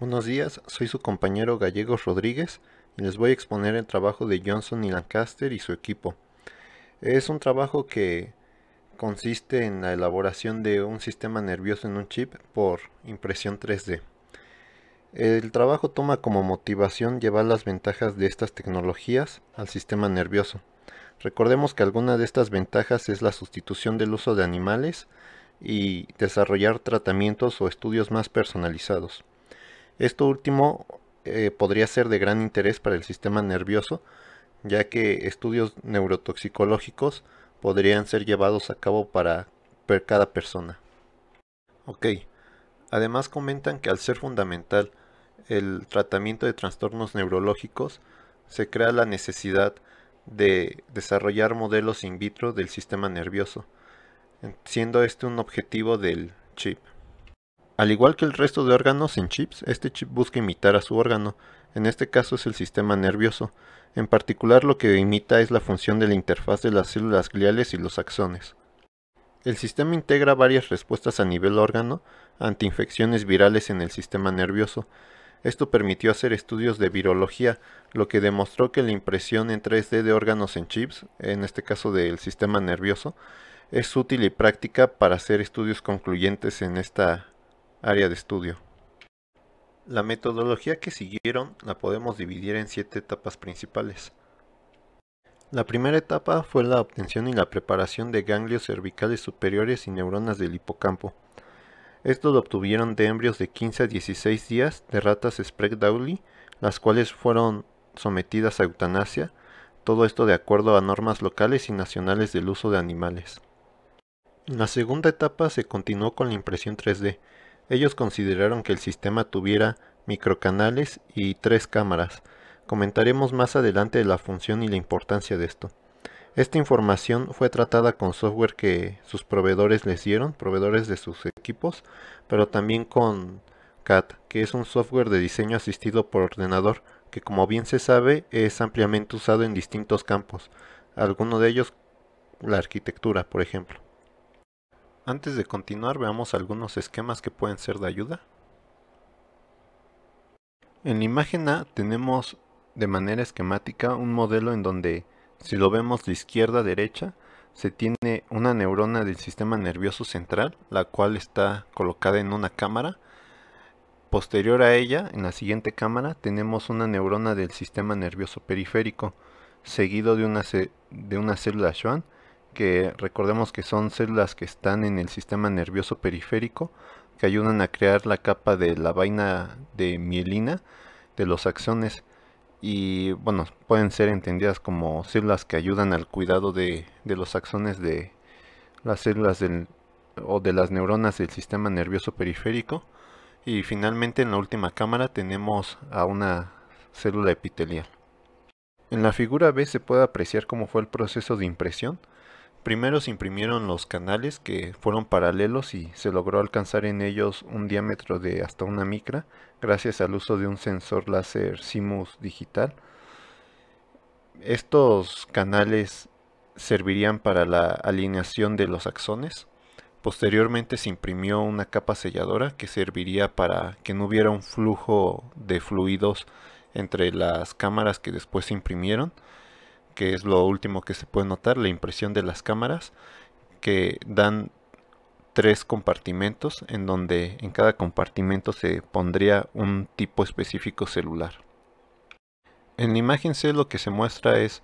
Buenos días, soy su compañero Gallegos Rodríguez y les voy a exponer el trabajo de Johnson y Lancaster y su equipo. Es un trabajo que consiste en la elaboración de un sistema nervioso en un chip por impresión 3D. El trabajo toma como motivación llevar las ventajas de estas tecnologías al sistema nervioso. Recordemos que alguna de estas ventajas es la sustitución del uso de animales y desarrollar tratamientos o estudios más personalizados. Esto último eh, podría ser de gran interés para el sistema nervioso, ya que estudios neurotoxicológicos podrían ser llevados a cabo para cada persona. Ok, además comentan que al ser fundamental el tratamiento de trastornos neurológicos, se crea la necesidad de desarrollar modelos in vitro del sistema nervioso, siendo este un objetivo del chip. Al igual que el resto de órganos en chips, este chip busca imitar a su órgano, en este caso es el sistema nervioso. En particular lo que imita es la función de la interfaz de las células gliales y los axones. El sistema integra varias respuestas a nivel órgano ante infecciones virales en el sistema nervioso. Esto permitió hacer estudios de virología, lo que demostró que la impresión en 3D de órganos en chips, en este caso del sistema nervioso, es útil y práctica para hacer estudios concluyentes en esta Área de estudio. La metodología que siguieron la podemos dividir en siete etapas principales. La primera etapa fue la obtención y la preparación de ganglios cervicales superiores y neuronas del hipocampo. Esto lo obtuvieron de embrios de 15 a 16 días de ratas Sprague Dowley, las cuales fueron sometidas a eutanasia, todo esto de acuerdo a normas locales y nacionales del uso de animales. la segunda etapa se continuó con la impresión 3D, ellos consideraron que el sistema tuviera microcanales y tres cámaras. Comentaremos más adelante la función y la importancia de esto. Esta información fue tratada con software que sus proveedores les dieron, proveedores de sus equipos, pero también con CAD, que es un software de diseño asistido por ordenador, que como bien se sabe es ampliamente usado en distintos campos, alguno de ellos la arquitectura, por ejemplo. Antes de continuar veamos algunos esquemas que pueden ser de ayuda. En la imagen A tenemos de manera esquemática un modelo en donde si lo vemos de izquierda a derecha se tiene una neurona del sistema nervioso central la cual está colocada en una cámara. Posterior a ella, en la siguiente cámara, tenemos una neurona del sistema nervioso periférico seguido de una, de una célula Schwann que recordemos que son células que están en el sistema nervioso periférico, que ayudan a crear la capa de la vaina de mielina de los axones y bueno, pueden ser entendidas como células que ayudan al cuidado de, los axones de las células o de las neuronas del sistema nervioso periférico. Y finalmente en la última cámara tenemos a una célula epitelial. En la figura B se puede apreciar cómo fue el proceso de impresión Primero se imprimieron los canales que fueron paralelos y se logró alcanzar en ellos un diámetro de hasta una micra gracias al uso de un sensor láser SIMUS digital. Estos canales servirían para la alineación de los axones. Posteriormente se imprimió una capa selladora que serviría para que no hubiera un flujo de fluidos entre las cámaras que después se imprimieron que es lo último que se puede notar, la impresión de las cámaras, que dan tres compartimentos en donde en cada compartimento se pondría un tipo específico celular. En la imagen C lo que se muestra es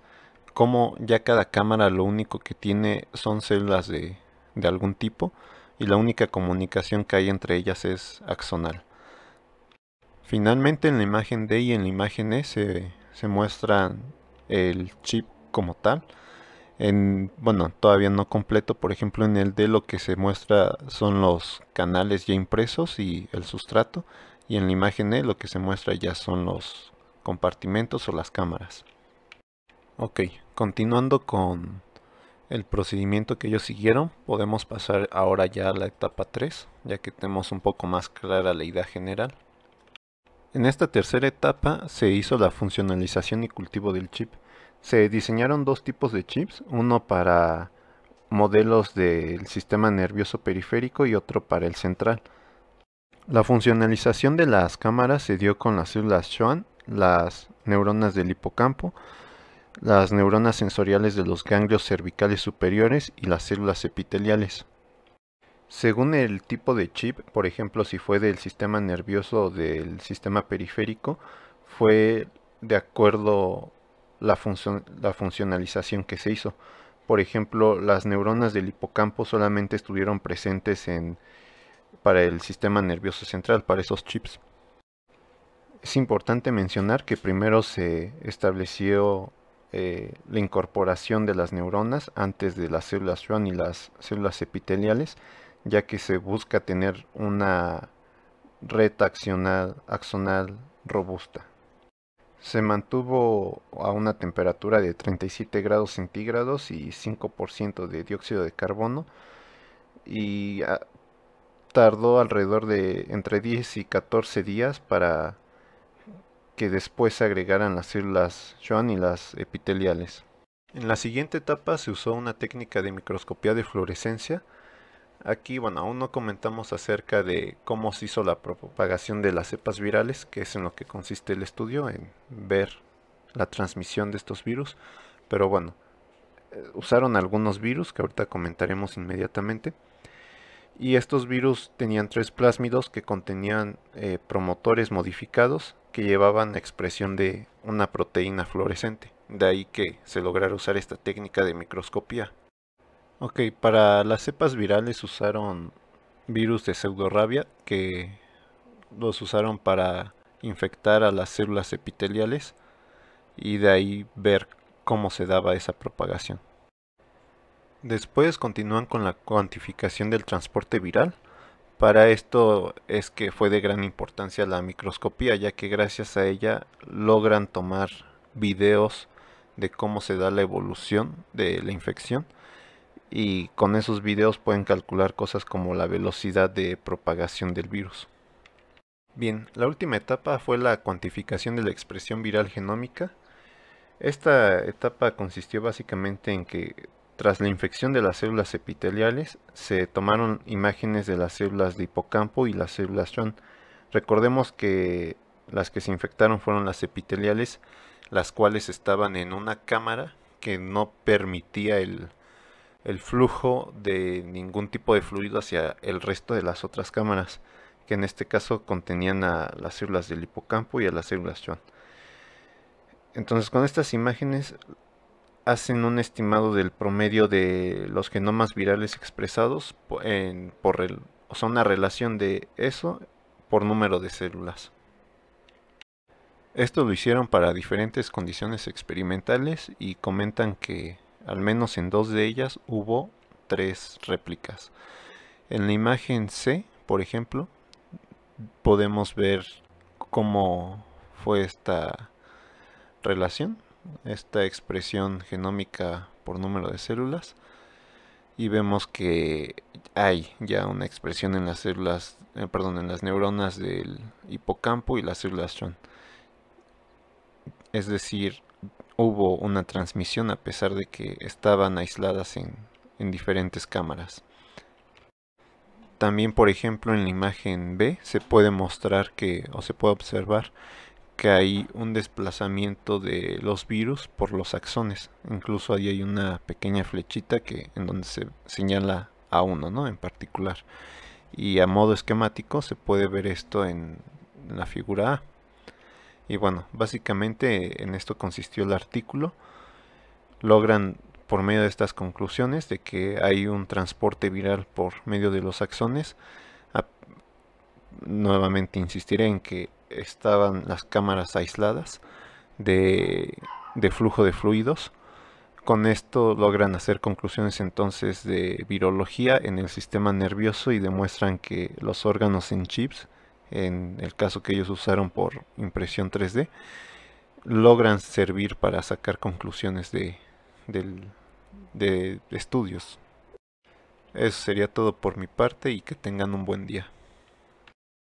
cómo ya cada cámara lo único que tiene son células de, de algún tipo y la única comunicación que hay entre ellas es axonal. Finalmente en la imagen D y en la imagen E se, se muestran el chip como tal. En, bueno, todavía no completo, por ejemplo, en el de lo que se muestra son los canales ya impresos y el sustrato, y en la imagen E lo que se muestra ya son los compartimentos o las cámaras. Ok, continuando con el procedimiento que ellos siguieron, podemos pasar ahora ya a la etapa 3, ya que tenemos un poco más clara la idea general. En esta tercera etapa se hizo la funcionalización y cultivo del chip, se diseñaron dos tipos de chips, uno para modelos del sistema nervioso periférico y otro para el central. La funcionalización de las cámaras se dio con las células Schwann, las neuronas del hipocampo, las neuronas sensoriales de los ganglios cervicales superiores y las células epiteliales. Según el tipo de chip, por ejemplo, si fue del sistema nervioso o del sistema periférico, fue de acuerdo la, la funcionalización que se hizo. Por ejemplo, las neuronas del hipocampo solamente estuvieron presentes para el sistema nervioso central, para esos chips. Es importante mencionar que primero se estableció eh, la incorporación de las neuronas antes de las células Schwann y las células epiteliales, ya que se busca tener una red axonal robusta se mantuvo a una temperatura de 37 grados centígrados y 5% de dióxido de carbono y ah, tardó alrededor de entre 10 y 14 días para que después se agregaran las células Schwann y las epiteliales. En la siguiente etapa se usó una técnica de microscopía de fluorescencia Aquí, bueno, aún no comentamos acerca de cómo se hizo la propagación de las cepas virales, que es en lo que consiste el estudio, en ver la transmisión de estos virus. Pero bueno, eh, usaron algunos virus que ahorita comentaremos inmediatamente. Y estos virus tenían tres plásmidos que contenían eh, promotores modificados que llevaban expresión de una proteína fluorescente. De ahí que se lograra usar esta técnica de microscopía Ok, para las cepas virales usaron virus de pseudorrabia que los usaron para infectar a las células epiteliales y de ahí ver cómo se daba esa propagación. Después continúan con la cuantificación del transporte viral. Para esto es que fue de gran importancia la microscopía, ya que gracias a ella logran tomar videos de cómo se da la evolución de la infección y con esos videos pueden calcular cosas como la velocidad de propagación del virus. Bien, la última etapa fue la cuantificación de la expresión viral genómica. Esta etapa consistió básicamente en que tras la infección de las células epiteliales se tomaron imágenes de las células de hipocampo y las células Tron. Recordemos que las que se infectaron fueron las epiteliales, las cuales estaban en una cámara que no permitía el, el flujo de ningún tipo de fluido hacia el resto de las otras cámaras, que en este caso contenían a las células del hipocampo y a las células Schwann. Entonces con estas imágenes hacen un estimado del promedio de los genomas virales expresados en, por o sea, una relación de eso por número de células. Esto lo hicieron para diferentes condiciones experimentales y comentan que al menos en dos de ellas hubo tres réplicas. En la imagen C, por ejemplo, podemos ver cómo fue esta relación, esta expresión genómica por número de células. Y vemos que hay ya una expresión en las células, eh, perdón, en las neuronas del hipocampo y las células Schwann. Es decir, hubo una transmisión a pesar de que estaban aisladas en, diferentes cámaras. También, por ejemplo, en la imagen B se puede mostrar que, o se puede observar, que hay un desplazamiento de los virus por los axones. Incluso ahí hay una pequeña flechita que, en donde se señala a uno ¿no? en particular. Y a modo esquemático se puede ver esto en la figura A. Y bueno, básicamente en esto consistió el artículo. Logran por medio de estas conclusiones de que hay un transporte viral por medio de los axones. nuevamente insistiré en que estaban las cámaras aisladas de flujo de fluidos. Con esto logran hacer conclusiones entonces de virología en el sistema nervioso y demuestran que los órganos en chips en el caso que ellos usaron por impresión 3D, logran servir para sacar conclusiones de, de, de estudios. Eso sería todo por mi parte y que tengan un buen día.